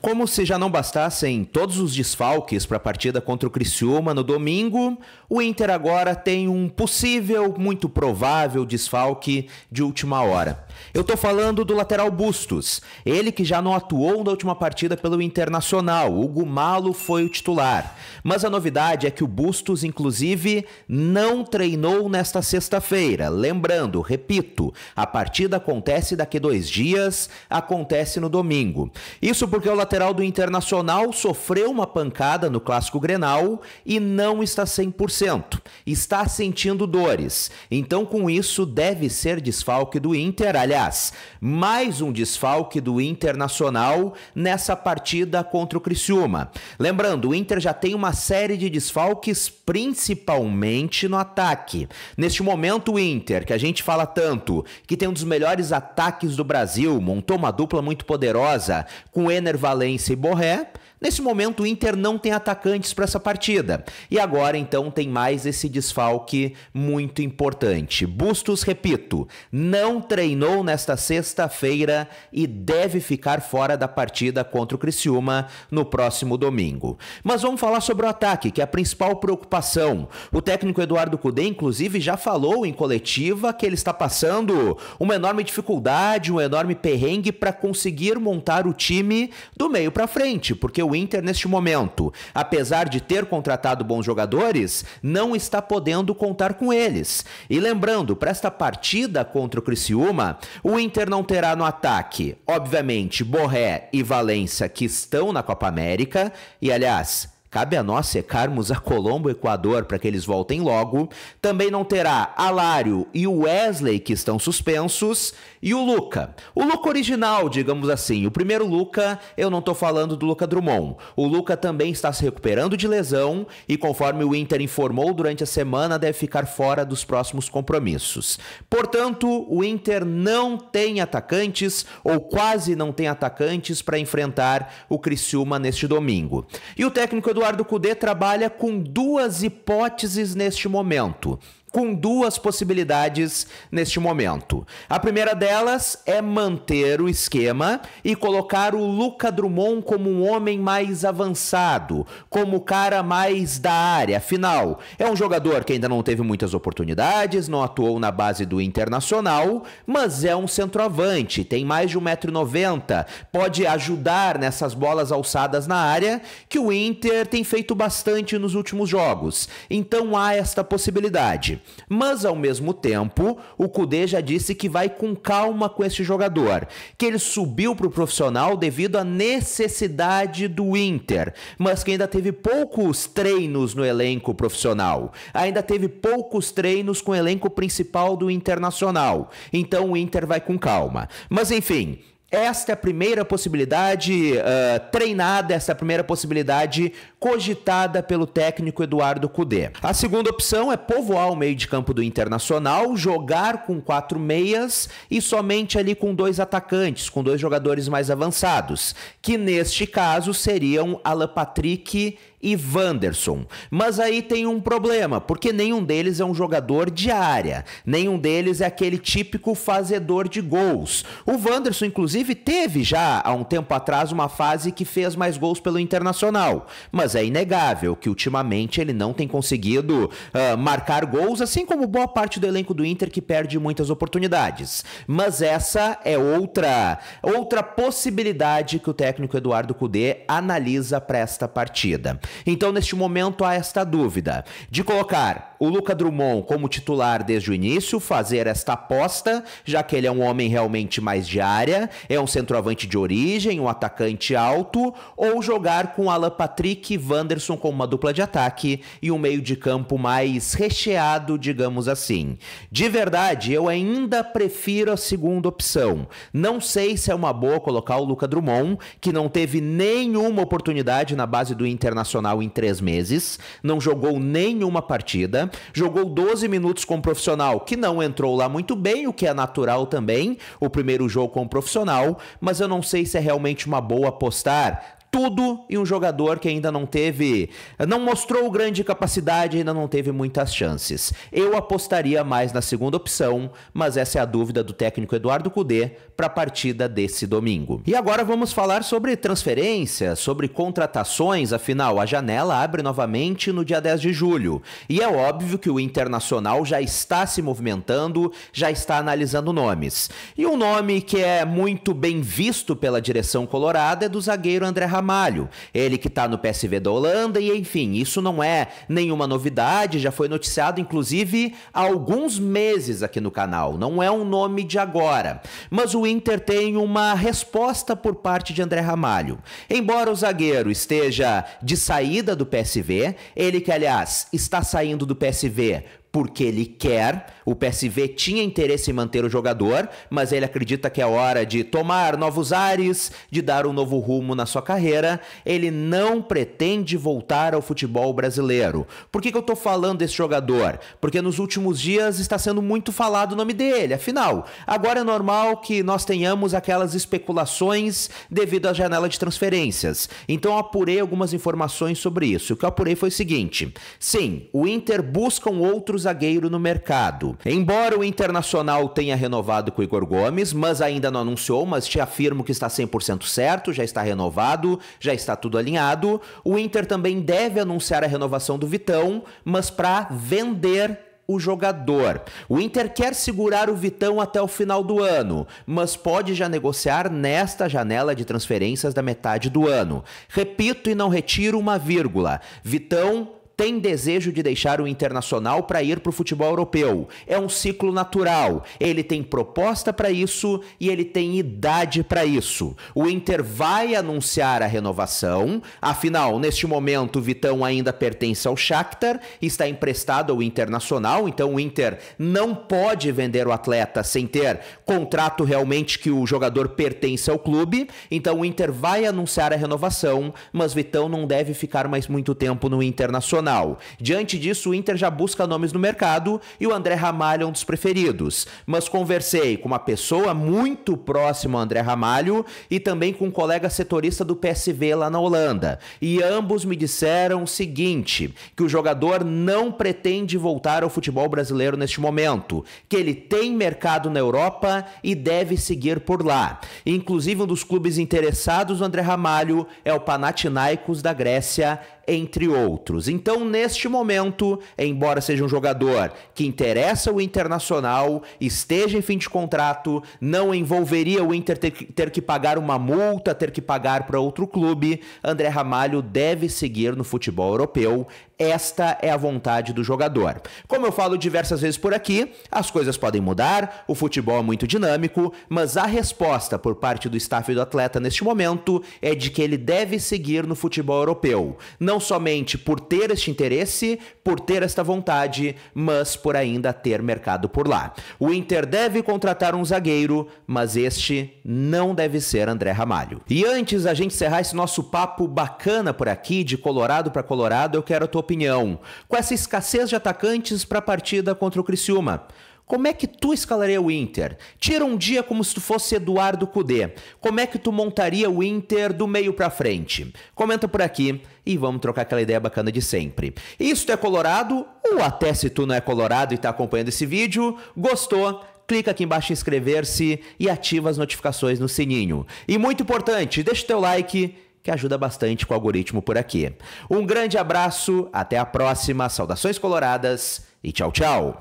Como se já não bastassem todos os desfalques para a partida contra o Criciúma no domingo, o Inter agora tem um possível, muito provável desfalque de última hora. Eu tô falando do lateral Bustos, ele que já não atuou na última partida pelo Internacional, o Gumalo foi o titular. Mas a novidade é que o Bustos, inclusive, não treinou nesta sexta-feira. Lembrando, repito, a partida acontece daqui dois dias, acontece no domingo. Isso porque o lateral lateral do Internacional sofreu uma pancada no clássico Grenal e não está 100%. Está sentindo dores. Então, com isso, deve ser desfalque do Inter. Aliás, mais um desfalque do Internacional nessa partida contra o Criciúma. Lembrando, o Inter já tem uma série de desfalques, principalmente no ataque. Neste momento, o Inter, que a gente fala tanto, que tem um dos melhores ataques do Brasil, montou uma dupla muito poderosa com Ener Valência e Borré Nesse momento, o Inter não tem atacantes para essa partida. E agora, então, tem mais esse desfalque muito importante. Bustos, repito, não treinou nesta sexta-feira e deve ficar fora da partida contra o Criciúma no próximo domingo. Mas vamos falar sobre o ataque, que é a principal preocupação. O técnico Eduardo Cudê, inclusive, já falou em coletiva que ele está passando uma enorme dificuldade, um enorme perrengue para conseguir montar o time do meio para frente, porque o o Inter neste momento, apesar de ter contratado bons jogadores, não está podendo contar com eles. E lembrando, para esta partida contra o Criciúma, o Inter não terá no ataque, obviamente, Borré e Valência que estão na Copa América, e aliás, Cabe a nós secarmos a Colombo, Equador, para que eles voltem logo. Também não terá Alário e o Wesley, que estão suspensos, e o Luca. O Luca original, digamos assim. O primeiro Luca, eu não estou falando do Luca Drummond. O Luca também está se recuperando de lesão e, conforme o Inter informou durante a semana, deve ficar fora dos próximos compromissos. Portanto, o Inter não tem atacantes, ou quase não tem atacantes, para enfrentar o Criciúma neste domingo. E o técnico do Eduardo Cudê trabalha com duas hipóteses neste momento com duas possibilidades neste momento. A primeira delas é manter o esquema e colocar o Luca Drummond como um homem mais avançado, como o cara mais da área. Afinal, é um jogador que ainda não teve muitas oportunidades, não atuou na base do Internacional, mas é um centroavante, tem mais de 1,90m, pode ajudar nessas bolas alçadas na área que o Inter tem feito bastante nos últimos jogos. Então há esta possibilidade. Mas, ao mesmo tempo, o Kudê já disse que vai com calma com esse jogador, que ele subiu para o profissional devido à necessidade do Inter, mas que ainda teve poucos treinos no elenco profissional, ainda teve poucos treinos com o elenco principal do Internacional. Então, o Inter vai com calma. Mas, enfim, esta é a primeira possibilidade uh, treinada, esta é a primeira possibilidade cogitada pelo técnico Eduardo Cudê. A segunda opção é povoar o meio de campo do Internacional, jogar com quatro meias e somente ali com dois atacantes, com dois jogadores mais avançados, que neste caso seriam Alan Patrick e Wanderson. Mas aí tem um problema, porque nenhum deles é um jogador de área, nenhum deles é aquele típico fazedor de gols. O Wanderson, inclusive, teve já há um tempo atrás uma fase que fez mais gols pelo Internacional, mas é inegável que ultimamente ele não tem conseguido uh, marcar gols, assim como boa parte do elenco do Inter que perde muitas oportunidades. Mas essa é outra outra possibilidade que o técnico Eduardo Cudê analisa para esta partida. Então, neste momento, há esta dúvida de colocar o Luca Drummond como titular desde o início, fazer esta aposta, já que ele é um homem realmente mais de área, é um centroavante de origem, um atacante alto, ou jogar com Alan Patrick e Wanderson como uma dupla de ataque e um meio de campo mais recheado, digamos assim. De verdade, eu ainda prefiro a segunda opção. Não sei se é uma boa colocar o Luca Drummond, que não teve nenhuma oportunidade na base do Internacional em três meses, não jogou nenhuma partida, Jogou 12 minutos com o profissional, que não entrou lá muito bem, o que é natural também, o primeiro jogo com o profissional, mas eu não sei se é realmente uma boa apostar tudo em um jogador que ainda não teve, não mostrou grande capacidade, ainda não teve muitas chances. Eu apostaria mais na segunda opção, mas essa é a dúvida do técnico Eduardo Cudê para a partida desse domingo. E agora vamos falar sobre transferências, sobre contratações, afinal a janela abre novamente no dia 10 de julho. E é óbvio que o Internacional já está se movimentando, já está analisando nomes. E um nome que é muito bem visto pela direção colorada é do zagueiro André Ramalho, ele que está no PSV da Holanda, e enfim, isso não é nenhuma novidade, já foi noticiado inclusive há alguns meses aqui no canal, não é um nome de agora. Mas o Inter tem uma resposta por parte de André Ramalho. Embora o zagueiro esteja de saída do PSV, ele que aliás está saindo do PSV porque ele quer. O PSV tinha interesse em manter o jogador, mas ele acredita que é hora de tomar novos ares, de dar um novo rumo na sua carreira. Ele não pretende voltar ao futebol brasileiro. Por que, que eu estou falando desse jogador? Porque nos últimos dias está sendo muito falado o nome dele. Afinal, agora é normal que nós tenhamos aquelas especulações devido à janela de transferências. Então eu apurei algumas informações sobre isso. O que eu apurei foi o seguinte: sim, o Inter busca um outro zagueiro no mercado. Embora o Internacional tenha renovado com o Igor Gomes, mas ainda não anunciou, mas te afirmo que está 100% certo, já está renovado, já está tudo alinhado. O Inter também deve anunciar a renovação do Vitão, mas para vender o jogador. O Inter quer segurar o Vitão até o final do ano, mas pode já negociar nesta janela de transferências da metade do ano. Repito e não retiro uma vírgula. Vitão tem desejo de deixar o Internacional para ir para o futebol europeu. É um ciclo natural. Ele tem proposta para isso e ele tem idade para isso. O Inter vai anunciar a renovação. Afinal, neste momento, Vitão ainda pertence ao Shakhtar, está emprestado ao Internacional, então o Inter não pode vender o atleta sem ter contrato realmente que o jogador pertence ao clube. Então o Inter vai anunciar a renovação, mas Vitão não deve ficar mais muito tempo no Internacional. Internacional. Diante disso, o Inter já busca nomes no mercado e o André Ramalho é um dos preferidos. Mas conversei com uma pessoa muito próxima ao André Ramalho e também com um colega setorista do PSV lá na Holanda. E ambos me disseram o seguinte: que o jogador não pretende voltar ao futebol brasileiro neste momento, que ele tem mercado na Europa e deve seguir por lá. Inclusive, um dos clubes interessados no André Ramalho é o Panathinaikos da Grécia entre outros. Então, neste momento, embora seja um jogador que interessa o Internacional, esteja em fim de contrato, não envolveria o Inter ter, ter que pagar uma multa, ter que pagar para outro clube, André Ramalho deve seguir no futebol europeu. Esta é a vontade do jogador. Como eu falo diversas vezes por aqui, as coisas podem mudar, o futebol é muito dinâmico, mas a resposta por parte do staff do atleta neste momento é de que ele deve seguir no futebol europeu, não somente por ter este interesse, por ter esta vontade, mas por ainda ter mercado por lá. O Inter deve contratar um zagueiro, mas este não deve ser André Ramalho. E antes da gente encerrar esse nosso papo bacana por aqui de Colorado para Colorado, eu quero a tua opinião, com essa escassez de atacantes para a partida contra o Criciúma. Como é que tu escalaria o Inter? Tira um dia como se tu fosse Eduardo Cudê. Como é que tu montaria o Inter do meio para frente? Comenta por aqui e vamos trocar aquela ideia bacana de sempre. Isso é Colorado ou até se tu não é Colorado e tá acompanhando esse vídeo, gostou? clica aqui embaixo em inscrever-se e ativa as notificações no sininho. E muito importante, deixa o teu like que ajuda bastante com o algoritmo por aqui. Um grande abraço, até a próxima, saudações coloradas e tchau, tchau!